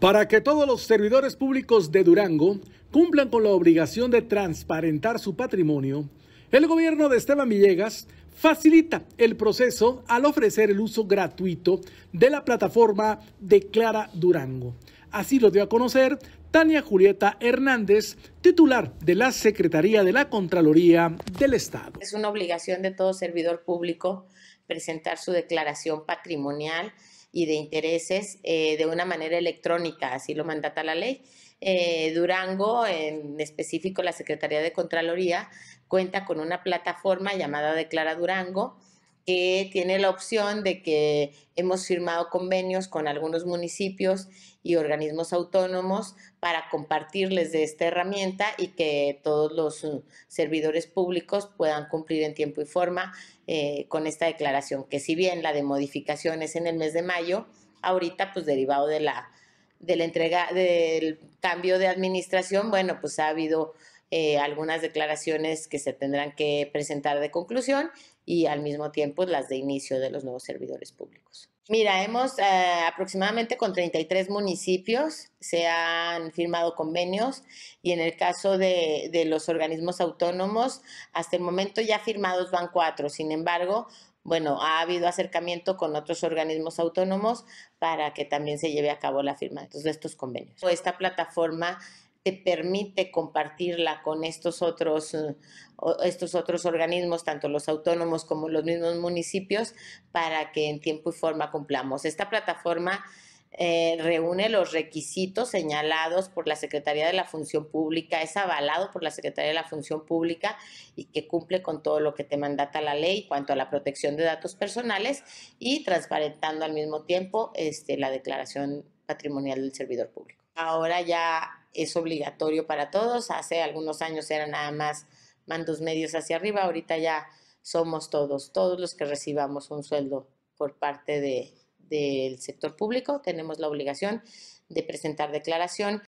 Para que todos los servidores públicos de Durango cumplan con la obligación de transparentar su patrimonio, el gobierno de Esteban Villegas facilita el proceso al ofrecer el uso gratuito de la plataforma Declara Durango. Así lo dio a conocer Tania Julieta Hernández, titular de la Secretaría de la Contraloría del Estado. Es una obligación de todo servidor público presentar su declaración patrimonial y de intereses eh, de una manera electrónica, así lo mandata la ley. Eh, Durango, en específico la Secretaría de Contraloría, cuenta con una plataforma llamada Declara Durango, tiene la opción de que hemos firmado convenios con algunos municipios y organismos autónomos para compartirles de esta herramienta y que todos los uh, servidores públicos puedan cumplir en tiempo y forma eh, con esta declaración, que si bien la de modificaciones en el mes de mayo, ahorita pues derivado de la, de la entrega, del cambio de administración, bueno, pues ha habido eh, algunas declaraciones que se tendrán que presentar de conclusión y al mismo tiempo las de inicio de los nuevos servidores públicos. Mira, hemos eh, aproximadamente con 33 municipios se han firmado convenios y en el caso de, de, los organismos autónomos, hasta el momento ya firmados van cuatro. Sin embargo, bueno, ha habido acercamiento con otros organismos autónomos para que también se lleve a cabo la firma de estos convenios. Esta plataforma te permite compartirla con estos otros, eh, estos otros organismos, tanto los autónomos como los mismos municipios, para que en tiempo y forma cumplamos. Esta plataforma eh, reúne los requisitos señalados por la Secretaría de la Función Pública, es avalado por la Secretaría de la Función Pública y que cumple con todo lo que te mandata la ley cuanto a la protección de datos personales y transparentando al mismo tiempo este, la declaración patrimonial del servidor público. Ahora ya es obligatorio para todos. Hace algunos años eran nada más mandos medios hacia arriba, ahorita ya somos todos, todos los que recibamos un sueldo por parte de, del sector público, tenemos la obligación de presentar declaración